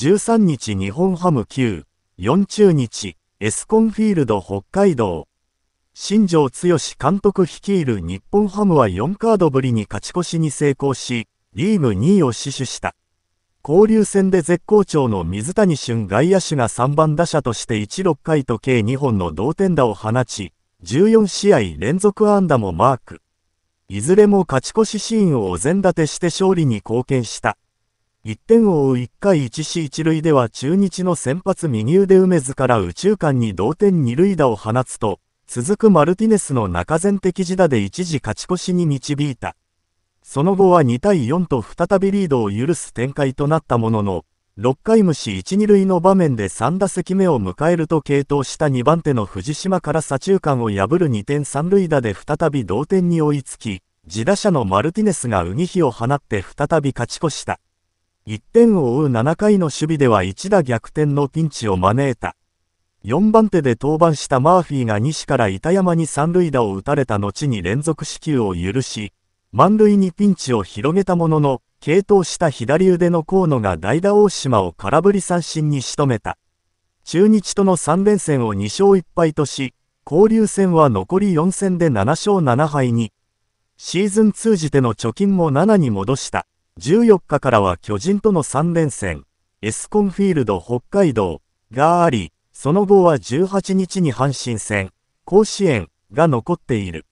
13日日本ハム9、40日、エスコンフィールド北海道。新庄剛志監督率いる日本ハムは4カードぶりに勝ち越しに成功し、リーグ2位を死守した。交流戦で絶好調の水谷俊外野手が3番打者として1、6回と計2本の同点打を放ち、14試合連続安打もマーク。いずれも勝ち越しシーンをお膳立てして勝利に貢献した。1点を追う1回1死1塁では中日の先発右腕梅津から右中間に同点2塁打を放つと、続くマルティネスの中前的自打で一時勝ち越しに導いた。その後は2対4と再びリードを許す展開となったものの、6回無視1、2塁の場面で3打席目を迎えると継投した2番手の藤島から左中間を破る2点3塁打で再び同点に追いつき、自打者のマルティネスが右火を放って再び勝ち越した。1点を追う7回の守備では一打逆転のピンチを招いた。4番手で登板したマーフィーが西から板山に三塁打を打たれた後に連続四球を許し、満塁にピンチを広げたものの、継投した左腕の河野が代打大島を空振り三振に仕留めた。中日との3連戦を2勝1敗とし、交流戦は残り4戦で7勝7敗に、シーズン通じての貯金も7に戻した。14日からは巨人との3連戦、エスコンフィールド北海道があり、その後は18日に阪神戦、甲子園が残っている。